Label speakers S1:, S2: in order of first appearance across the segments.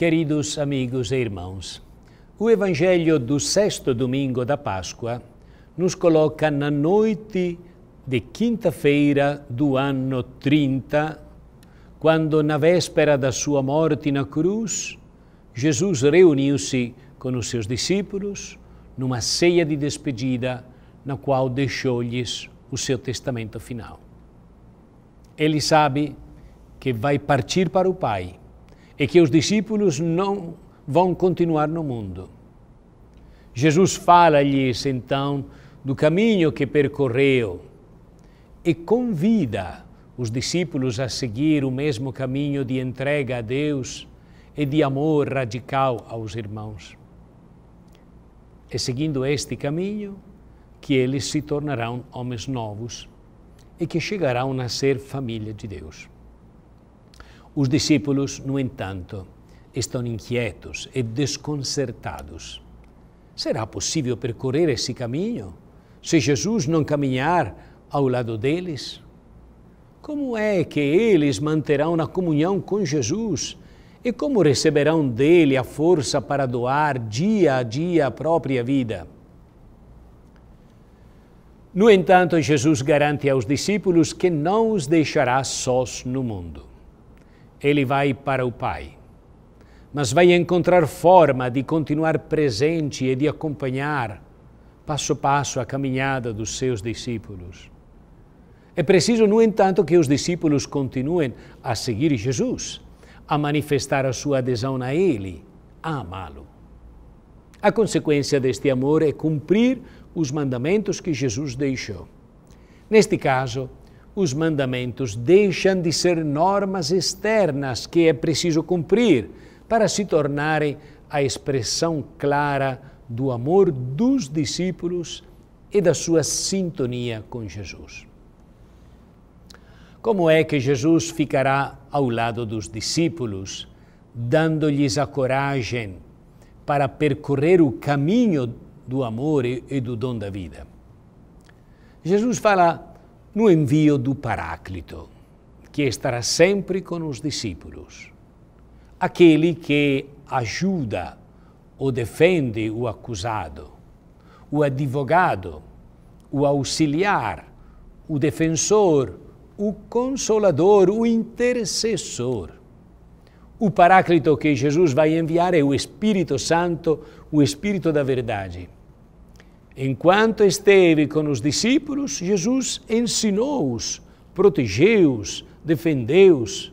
S1: Queridos amigos e irmãos, o Evangelho do sexto domingo da Páscoa nos coloca na noite de quinta-feira do ano 30, quando, na véspera da sua morte na cruz, Jesus reuniu-se com os seus discípulos numa ceia de despedida na qual deixou-lhes o seu testamento final. Ele sabe que vai partir para o Pai é que os discípulos não vão continuar no mundo. Jesus fala-lhes então do caminho que percorreu e convida os discípulos a seguir o mesmo caminho de entrega a Deus e de amor radical aos irmãos. É seguindo este caminho que eles se tornarão homens novos e que chegarão a ser família de Deus. Os discípulos, no entanto, estão inquietos e desconcertados. Será possível percorrer esse caminho se Jesus não caminhar ao lado deles? Como é que eles manterão a comunhão com Jesus? E como receberão dele a força para doar dia a dia a própria vida? No entanto, Jesus garante aos discípulos que não os deixará sós no mundo ele vai para o Pai. Mas vai encontrar forma de continuar presente e de acompanhar passo a passo a caminhada dos seus discípulos. É preciso, no entanto, que os discípulos continuem a seguir Jesus, a manifestar a sua adesão a Ele, a amá-lo. A consequência deste amor é cumprir os mandamentos que Jesus deixou. Neste caso, os mandamentos deixam de ser normas externas que é preciso cumprir para se tornarem a expressão clara do amor dos discípulos e da sua sintonia com Jesus. Como é que Jesus ficará ao lado dos discípulos, dando-lhes a coragem para percorrer o caminho do amor e do dom da vida? Jesus fala no envio do Paráclito, que estará sempre com os discípulos, aquele que ajuda ou defende o acusado, o advogado, o auxiliar, o defensor, o consolador, o intercessor. O Paráclito que Jesus vai enviar é o Espírito Santo, o Espírito da Verdade Enquanto esteve com os discípulos, Jesus ensinou-os, protegeu-os, defendeu-os.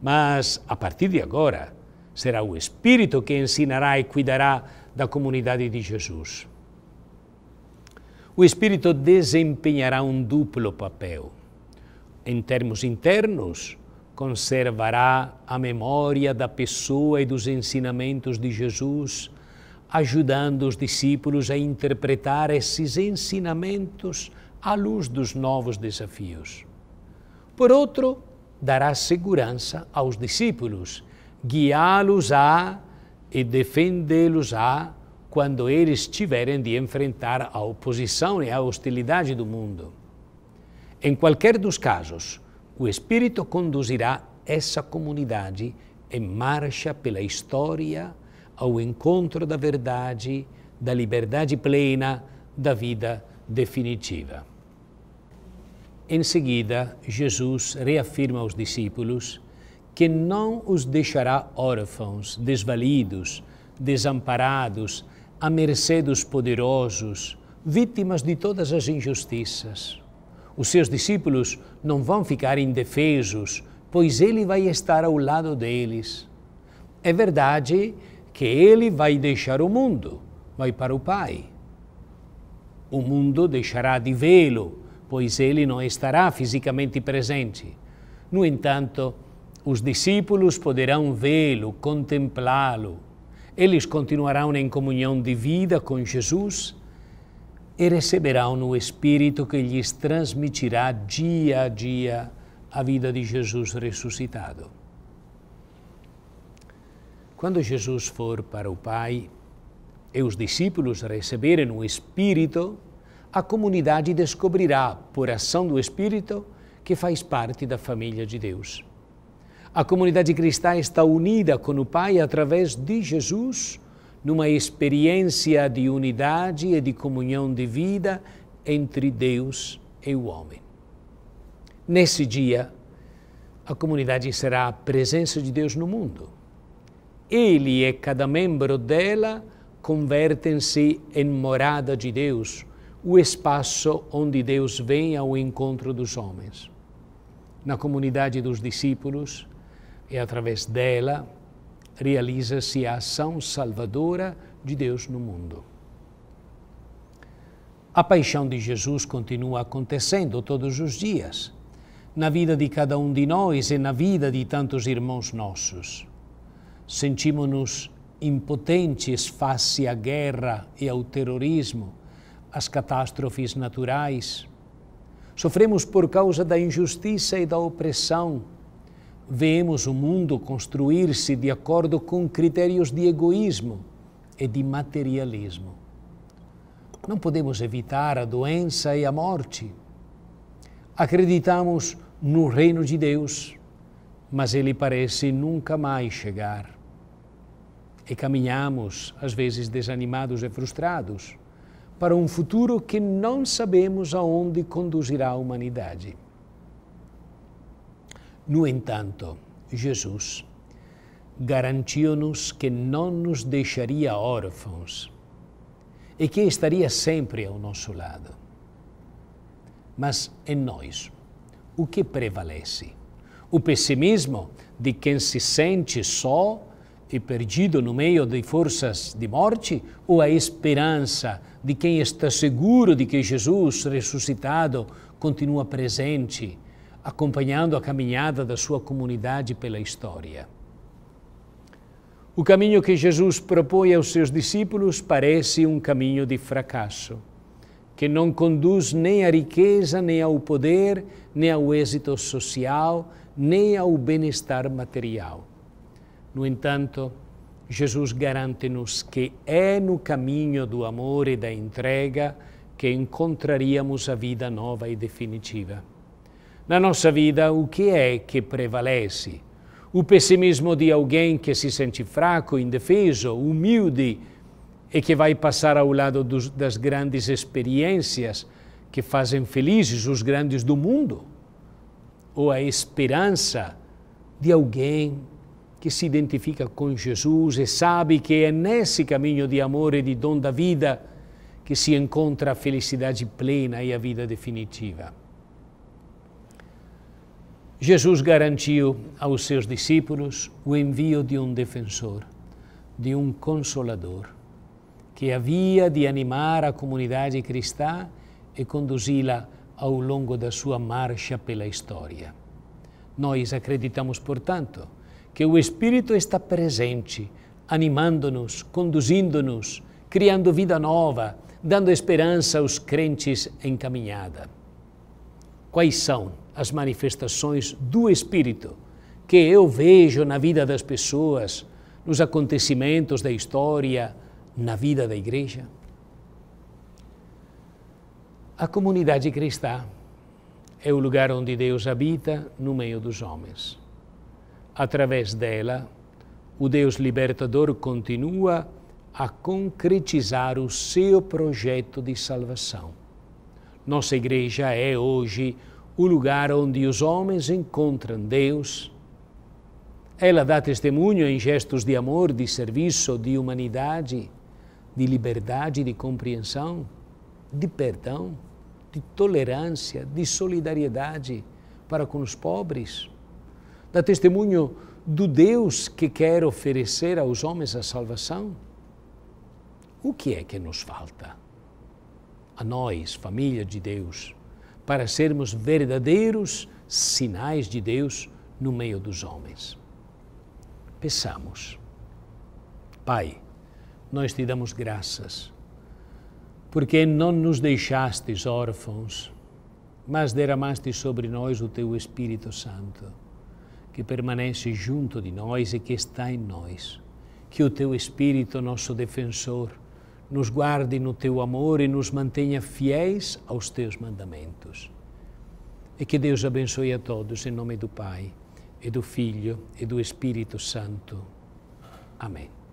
S1: Mas, a partir de agora, será o Espírito que ensinará e cuidará da comunidade de Jesus. O Espírito desempenhará um duplo papel. Em termos internos, conservará a memória da pessoa e dos ensinamentos de Jesus ajudando os discípulos a interpretar esses ensinamentos à luz dos novos desafios. Por outro, dará segurança aos discípulos, guiá-los a e defendê-los a quando eles tiverem de enfrentar a oposição e a hostilidade do mundo. Em qualquer dos casos, o Espírito conduzirá essa comunidade em marcha pela história ao encontro da verdade, da liberdade plena, da vida definitiva. Em seguida, Jesus reafirma aos discípulos que não os deixará órfãos, desvalidos, desamparados, à mercê dos poderosos, vítimas de todas as injustiças. Os seus discípulos não vão ficar indefesos, pois ele vai estar ao lado deles. É verdade que ele vai deixar o mundo, vai para o Pai. O mundo deixará de vê-lo, pois ele não estará fisicamente presente. No entanto, os discípulos poderão vê-lo, contemplá-lo. Eles continuarão em comunhão de vida com Jesus e receberão o Espírito que lhes transmitirá dia a dia a vida de Jesus ressuscitado. Quando Jesus for para o Pai e os discípulos receberem o Espírito, a comunidade descobrirá, por ação do Espírito, que faz parte da família de Deus. A comunidade cristã está unida com o Pai através de Jesus, numa experiência de unidade e de comunhão de vida entre Deus e o homem. Nesse dia, a comunidade será a presença de Deus no mundo ele e cada membro dela convertem-se em morada de Deus, o espaço onde Deus vem ao encontro dos homens. Na comunidade dos discípulos, e através dela, realiza-se a ação salvadora de Deus no mundo. A paixão de Jesus continua acontecendo todos os dias, na vida de cada um de nós e na vida de tantos irmãos nossos sentimos-nos impotentes face à guerra e ao terrorismo, às catástrofes naturais. Sofremos por causa da injustiça e da opressão. Vemos o mundo construir-se de acordo com critérios de egoísmo e de materialismo. Não podemos evitar a doença e a morte. Acreditamos no reino de Deus, mas ele parece nunca mais chegar e caminhamos, às vezes desanimados e frustrados, para um futuro que não sabemos aonde conduzirá a humanidade. No entanto, Jesus garantiu-nos que não nos deixaria órfãos e que estaria sempre ao nosso lado. Mas em nós, o que prevalece? O pessimismo de quem se sente só e perdido no meio de forças de morte ou a esperança de quem está seguro de que Jesus ressuscitado continua presente, acompanhando a caminhada da sua comunidade pela história? O caminho que Jesus propõe aos seus discípulos parece um caminho de fracasso, que não conduz nem à riqueza, nem ao poder, nem ao êxito social, nem ao bem-estar material. No entanto, Jesus garante-nos que é no caminho do amor e da entrega que encontraríamos a vida nova e definitiva. Na nossa vida, o que é que prevalece? O pessimismo de alguém que se sente fraco, indefeso, humilde e que vai passar ao lado dos, das grandes experiências que fazem felizes os grandes do mundo? Ou a esperança de alguém que se identifica com Jesus e sabe que é nesse caminho de amor e de dom da vida que se encontra a felicidade plena e a vida definitiva. Jesus garantiu aos seus discípulos o envio de um defensor, de um consolador, que havia de animar a comunidade cristã e conduzi-la ao longo da sua marcha pela história. Nós acreditamos, portanto, que o Espírito está presente, animando-nos, conduzindo-nos, criando vida nova, dando esperança aos crentes em caminhada. Quais são as manifestações do Espírito que eu vejo na vida das pessoas, nos acontecimentos da história, na vida da igreja? A comunidade cristã é o lugar onde Deus habita no meio dos homens. Através dela, o Deus libertador continua a concretizar o seu projeto de salvação. Nossa igreja é hoje o lugar onde os homens encontram Deus. Ela dá testemunho em gestos de amor, de serviço, de humanidade, de liberdade, de compreensão, de perdão, de tolerância, de solidariedade para com os pobres dá testemunho do Deus que quer oferecer aos homens a salvação? O que é que nos falta? A nós, família de Deus, para sermos verdadeiros sinais de Deus no meio dos homens. Peçamos, Pai, nós te damos graças, porque não nos deixastes órfãos, mas derramaste sobre nós o teu Espírito Santo que permanece junto de nós e que está em nós. Que o teu Espírito, nosso defensor, nos guarde no teu amor e nos mantenha fiéis aos teus mandamentos. E que Deus abençoe a todos, em nome do Pai, e do Filho e do Espírito Santo. Amém.